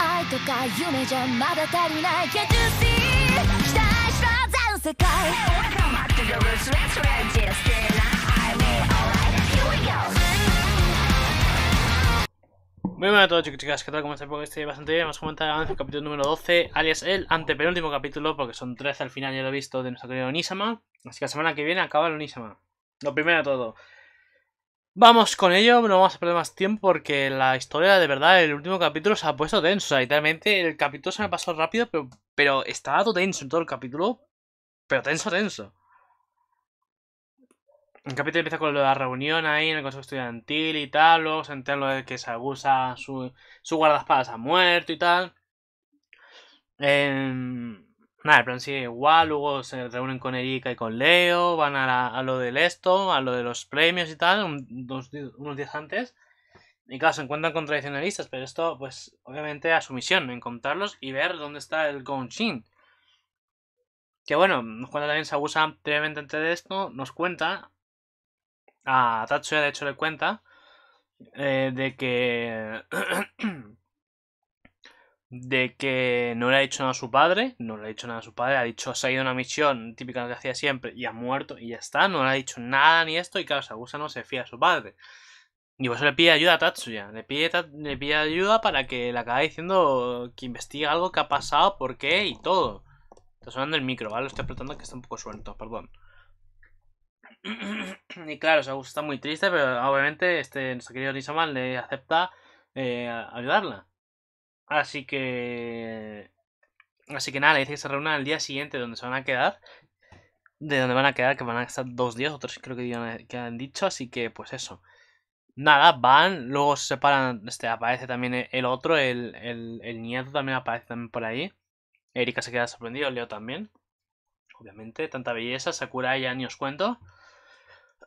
愛とか夢じゃまだ足りない Can't you see muy buenas a todos chicos chicas, ¿qué tal? ¿Cómo estáis? Porque estoy bastante bien, vamos a comentar el capítulo número 12, alias el antepenúltimo capítulo, porque son 13 al final, ya lo he visto, de nuestro querido Onisama. Así que la semana que viene acaba el Onisama. Lo primero de todo, Vamos con ello, no vamos a perder más tiempo porque la historia de verdad, el último capítulo se ha puesto tenso. Literalmente el capítulo se me pasó rápido, pero, pero está todo tenso en todo el capítulo. Pero tenso, tenso. El capítulo empieza con la reunión ahí en el consejo estudiantil y tal. Luego se entera lo de que se abusa, su, su guardaespaldas ha muerto y tal. Eh, Nada, el plan sigue igual, luego se reúnen con Erika y con Leo, van a, lo del esto, a lo de los premios y tal, unos días antes. Y claro, se encuentran con tradicionalistas, pero esto, pues, obviamente a su misión, encontrarlos y ver dónde está el Gongshin. Que bueno, cuando cuenta también se abusa previamente de esto, nos cuenta, a Tatsuya de hecho le cuenta, eh, de que de que no le ha dicho nada a su padre, no le ha dicho nada a su padre, ha dicho, se ha ido a una misión típica que hacía siempre y ha muerto y ya está, no le ha dicho nada ni esto y claro, Sagusa no se fía a su padre. Y por eso le pide ayuda a Tatsuya, le pide, le ayuda para que le acabe diciendo que investigue algo que ha pasado, por qué y todo. Está sonando el micro, ¿vale? Lo estoy apretando que está un poco suelto, perdón. y claro, Sagusa está muy triste, pero obviamente este, nuestro querido Nisaman le acepta eh, ayudarla. Así que. Así que nada, le dice que se reúnan el día siguiente donde se van a quedar. De donde van a quedar, que van a estar dos días, otros creo que, eh, que han dicho, así que pues eso. Nada, van, luego se separan, este, aparece también e, el otro, el, el, nieto también aparece por ahí. Erika se queda sorprendido, Leo también. Obviamente, tanta belleza, Sakura ya ni os cuento.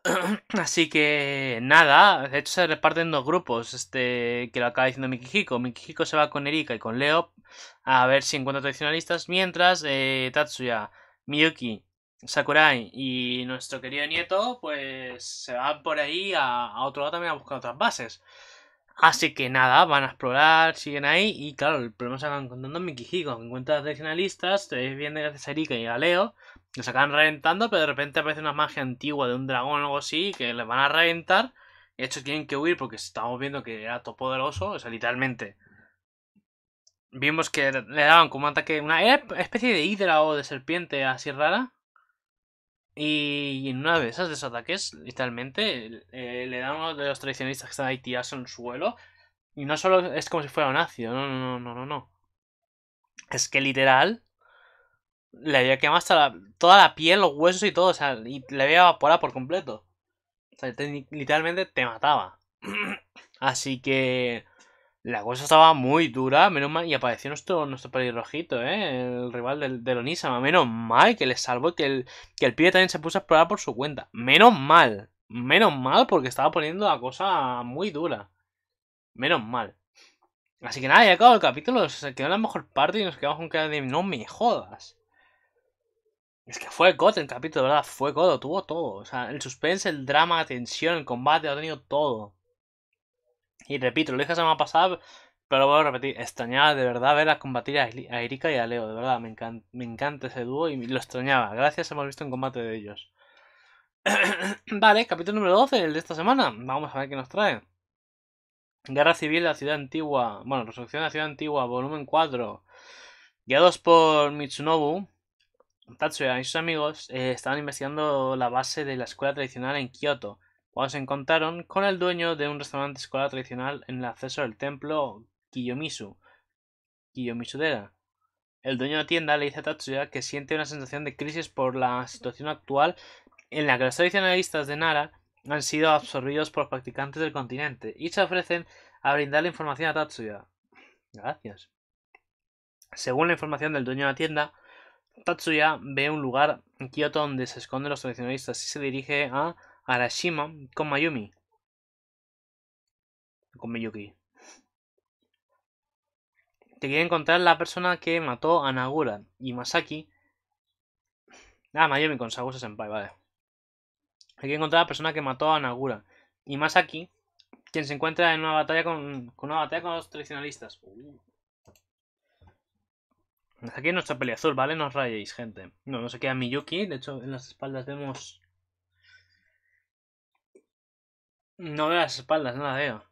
Así que nada, de hecho se reparten dos grupos, este que lo acaba diciendo Mikihiko. Mikihiko se va con Erika y con Leo a ver si encuentra tradicionalistas, mientras eh, Tatsuya, Miyuki, Sakurai y nuestro querido nieto pues se van por ahí a otro lado también a buscar otras bases. Así que nada, van a explorar, siguen ahí y claro, el problema se acaban contando en a Encuentran tradicionalistas, te vienen gracias a Erika y a Leo, se acaban reventando, pero de repente aparece una magia antigua de un dragón o algo así que les van a reventar. De hecho, tienen que huir porque estamos viendo que era topoderoso, o sea, literalmente. Vimos que le daban como ataque, una, e-, especie de hidra o de serpiente así rara. Y en una de esas, de esos ataques, literalmente, eh, le dan uno de los traicionistas que están ahí tirados en el suelo. Y no solo es como si fuera un ácido, no, no, no, no, no. Es que literal, le había quemado toda la piel, los huesos y todo, o sea, y le había evaporado por completo. O sea, literalmente te mataba. Así que la cosa estaba muy dura, menos mal. Y apareció nuestro, nuestro pelirrojito, ¿eh? El rival del, del Onisama. Menos mal que le salvó que el, que el pibe también se puso a explorar por su cuenta. Menos mal. Menos mal porque estaba poniendo la cosa muy dura. Menos mal. Así que nada, ya acabó el capítulo. Se quedó la mejor parte y nos quedamos con que de no me jodas. Es que fue God el capítulo, ¿verdad? Fue God, tuvo todo. O sea, el suspense, el drama, la tensión, el combate, ha tenido todo. Y repito, lo dije la semana pasada, pero voy a repetir. Extrañaba de verdad ver a combatir a Erika y a Leo. De verdad, me, encanta ese dúo y lo extrañaba. Gracias, hemos visto un combate de ellos. vale, capítulo número 12, el de esta semana. Vamos a ver qué nos trae. Guerra Civil de la Ciudad Antigua. Bueno, Resolución de la Ciudad Antigua, volumen 4. Guiados por Mitsunobu, Tatsuya y sus amigos eh, estaban investigando la base de la escuela tradicional en Kioto cuando se encontraron con el dueño de un restaurante escolar tradicional en el acceso del templo Kiyomisu, Kiyomisu-dera. El dueño de la tienda le dice a Tatsuya que siente una sensación de crisis por la situación actual en la que los tradicionalistas de Nara han sido absorbidos por practicantes del continente y se ofrecen a brindarle información a Tatsuya. Gracias. Según la información del dueño de la tienda, Tatsuya ve un lugar en Kioto donde se esconden los tradicionalistas y se dirige a Arashima con Mayumi. Con Miyuki. Te quiere encontrar la persona que mató a Nagura y Masaki. Ah, Mayumi con Sagusa Senpai, vale. Te quiere encontrar la persona que mató a Nagura y Masaki, quien se encuentra en una batalla con, con una batalla con los tradicionalistas. Uh. Aquí es nuestra pelea azul, ¿vale? No os rayéis, gente. No, no se queda Miyuki. De hecho, en las espaldas vemos No veo las espaldas, no la veo.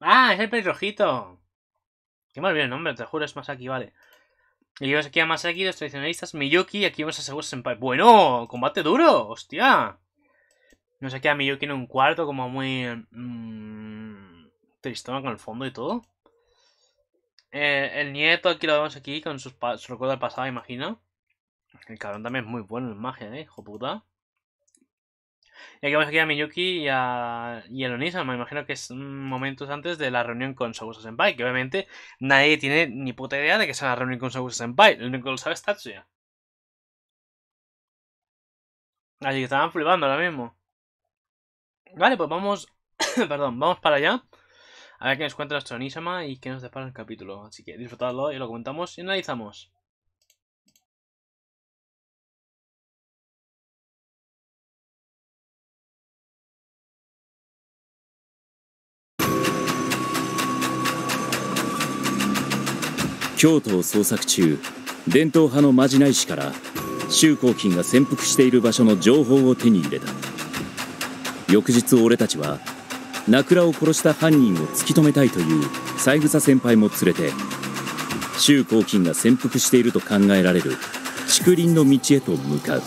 ¡Ah! ¡Es el pelirrojito! Qué mal bien el nombre, te juro, es Masaki, vale. Y yo aquí a Masaki, los tradicionalistas, Miyuki, aquí vamos a seguir Senpai. ¡Bueno! ¡Combate duro! ¡Hostia! No sé qué a Miyuki en un cuarto como muy... Mmm, tristón con el fondo y todo. Eh, el nieto aquí lo vemos aquí con sus su recuerdo del pasado, imagino. El cabrón también es muy bueno en magia, eh, hijo puta. Y aquí vamos aquí a Miyuki y a, y Me imagino que es momentos antes de la reunión con Sogusa Senpai. Que obviamente nadie tiene ni puta idea de que sea la reunión con Sogusa Senpai. el único que lo sabe es Tatsuya. Así que estaban flipando ahora mismo. Vale, pues vamos. perdón, vamos para allá. A ver qué nos cuenta nuestro y qué nos depara el capítulo. Así que disfrutadlo y lo comentamos y analizamos. 京都を捜索中伝統派のまじない師から周公金が潜伏している場所の情報を手に入れた翌日俺たちは名倉を殺した犯人を突き止めたいという三枝先輩も連れて周公金が潜伏していると考えられる竹林の道へと向かう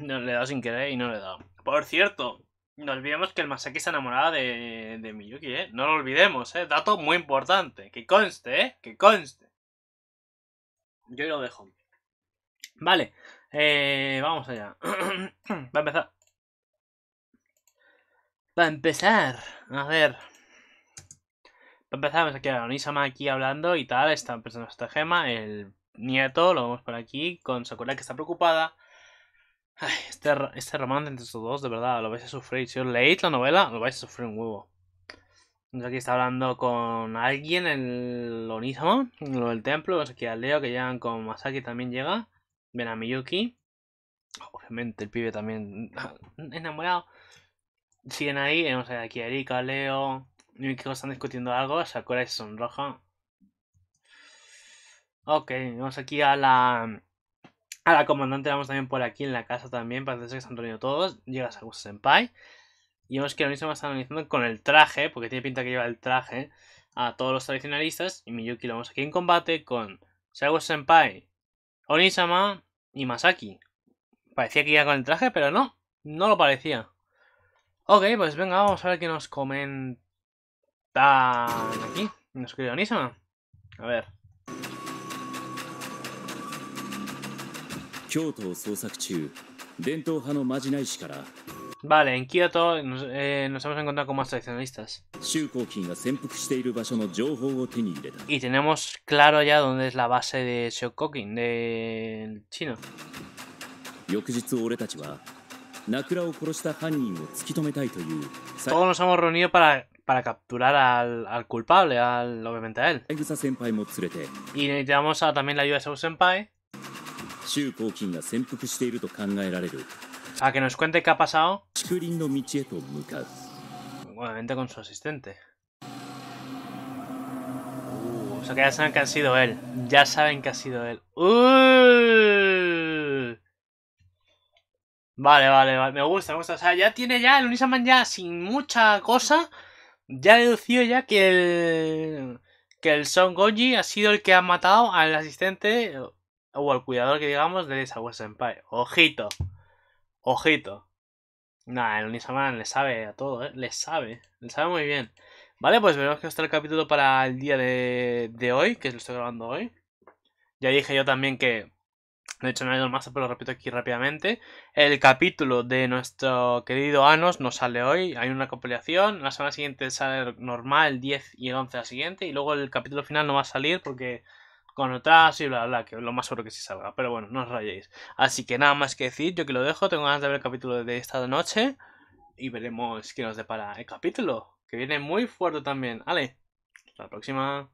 No, le he dado sin querer y no le he dado. Por cierto, no olvidemos que el Masaki se enamorada de, de Miyuki, ¿eh? No lo olvidemos, ¿eh? Dato muy importante. Que conste, ¿eh? Que conste. Yo lo dejo. Vale. Eh, vamos allá. Va a empezar. Va a empezar, a ver. Va a empezar, vamos pues, quedar a Onisama aquí hablando y tal. Está empezando esta gema. El nieto, lo vemos por aquí, con Sakura que está preocupada este, este, romance entre estos dos, de verdad, lo vais a sufrir. Si os leéis la novela, lo vais a sufrir un huevo. aquí está hablando con alguien, en el en lo del templo. Vemos aquí a Leo, que llegan con Masaki, también llega. Ven a Miyuki. Obviamente el pibe también ah, enamorado. Siguen ahí, vemos eh, aquí a Erika, Leo. Y que están discutiendo algo, Sakura y sonroja. Ok, vemos aquí a la a la comandante vamos también por aquí en la casa también, parece que se han reunido todos. Llega Sagus Senpai. Y vemos que Onisama está analizando con el traje, porque tiene pinta que lleva el traje, a todos los tradicionalistas. Y Miyuki lo vamos aquí en combate con Sagus Senpai, Onisama y Masaki. Parecía que iba con el traje, pero no, no lo parecía. Ok, pues venga, vamos a ver qué nos comentan aquí. Nos escribe Onisama. A ver. 京都を捜索中伝統派のまじない師から Vale, en Kyoto nos, eh, nos hemos encontrado con más tradicionalistas. Y tenemos claro ya dónde es la base de Shokokin, del chino. 翌日俺たちはナクラを殺した犯人を突き止めたいという Todos nos hemos reunido para, para capturar al, al culpable, al, obviamente a él. Y necesitamos a, también la ayuda de Seu Senpai. a que nos cuente qué ha pasado. Nuevamente con su asistente. Uh, o sea que ya saben que ha sido él. Ya saben que ha sido él. Vale, vale, vale. Me gusta, me gusta. O sea, ya tiene ya el Unisaman ya sin mucha cosa. Ya ha deducido ya que el... Que el Son Goji ha sido el que ha matado al asistente o al cuidador que digamos de esa Isawa Senpai. Ojito, ojito. Nada, el Onisaman le sabe a todo, ¿eh? Le sabe, le sabe muy bien. Vale, pues veremos que está el capítulo para el día de, hoy, que lo estoy grabando hoy. Ya dije yo también que de hecho, no hay más, pero lo repito aquí rápidamente. El capítulo de nuestro querido Anos no sale hoy. Hay una compilación. La semana siguiente sale normal, el 10 y el 11 la siguiente. Y luego el capítulo final no va a salir porque con otras y bla, bla, que lo más seguro que sí salga. Pero bueno, no os rayéis. Así que nada más que decir, yo que lo dejo. Tengo ganas de ver el capítulo de esta noche. Y veremos qué nos depara el capítulo. Que viene muy fuerte también. Vale, hasta la próxima.